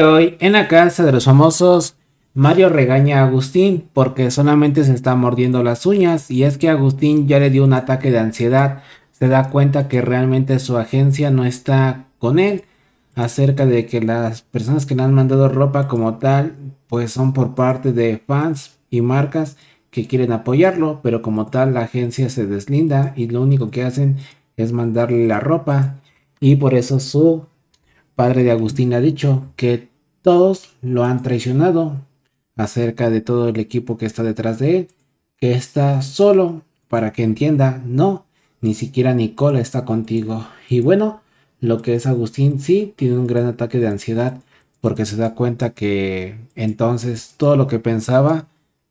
hoy en la casa de los famosos, Mario regaña a Agustín porque solamente se está mordiendo las uñas y es que Agustín ya le dio un ataque de ansiedad, se da cuenta que realmente su agencia no está con él acerca de que las personas que le han mandado ropa como tal pues son por parte de fans y marcas que quieren apoyarlo pero como tal la agencia se deslinda y lo único que hacen es mandarle la ropa y por eso su padre de Agustín ha dicho que todos lo han traicionado acerca de todo el equipo que está detrás de él, que está solo para que entienda, no, ni siquiera Nicola está contigo. Y bueno, lo que es Agustín sí tiene un gran ataque de ansiedad porque se da cuenta que entonces todo lo que pensaba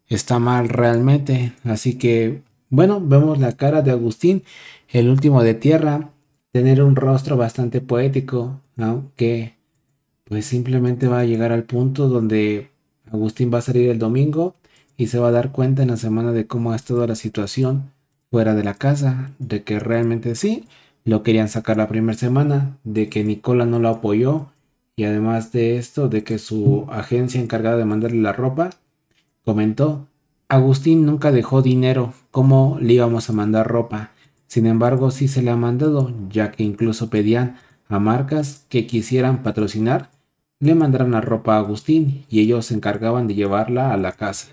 está mal realmente. Así que bueno, vemos la cara de Agustín, el último de tierra, tener un rostro bastante poético, que pues simplemente va a llegar al punto donde Agustín va a salir el domingo y se va a dar cuenta en la semana de cómo ha estado la situación fuera de la casa, de que realmente sí, lo querían sacar la primera semana, de que Nicola no lo apoyó y además de esto, de que su agencia encargada de mandarle la ropa comentó, Agustín nunca dejó dinero, ¿cómo le íbamos a mandar ropa? Sin embargo, sí se le ha mandado, ya que incluso pedían a marcas que quisieran patrocinar, le mandaron la ropa a Agustín y ellos se encargaban de llevarla a la casa.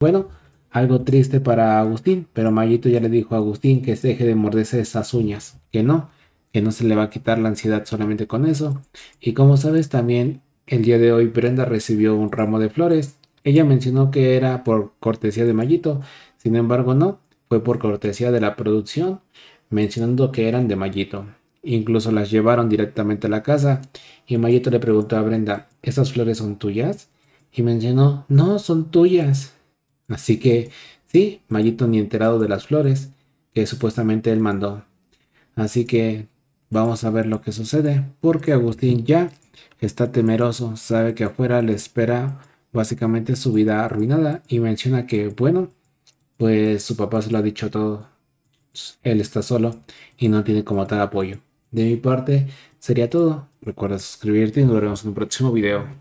Bueno, algo triste para Agustín, pero Mayito ya le dijo a Agustín que se deje de morderse esas uñas, que no, que no se le va a quitar la ansiedad solamente con eso. Y como sabes también, el día de hoy Brenda recibió un ramo de flores. Ella mencionó que era por cortesía de Mayito, sin embargo no, fue por cortesía de la producción, mencionando que eran de Mayito. Incluso las llevaron directamente a la casa. Y Mayito le preguntó a Brenda, ¿esas flores son tuyas? Y mencionó, no, son tuyas. Así que, sí, Mayito ni enterado de las flores que supuestamente él mandó. Así que vamos a ver lo que sucede, porque Agustín ya está temeroso, sabe que afuera le espera básicamente su vida arruinada y menciona que, bueno, pues su papá se lo ha dicho todo, él está solo y no tiene como tal apoyo. De mi parte, sería todo. Recuerda suscribirte y nos vemos en un próximo video.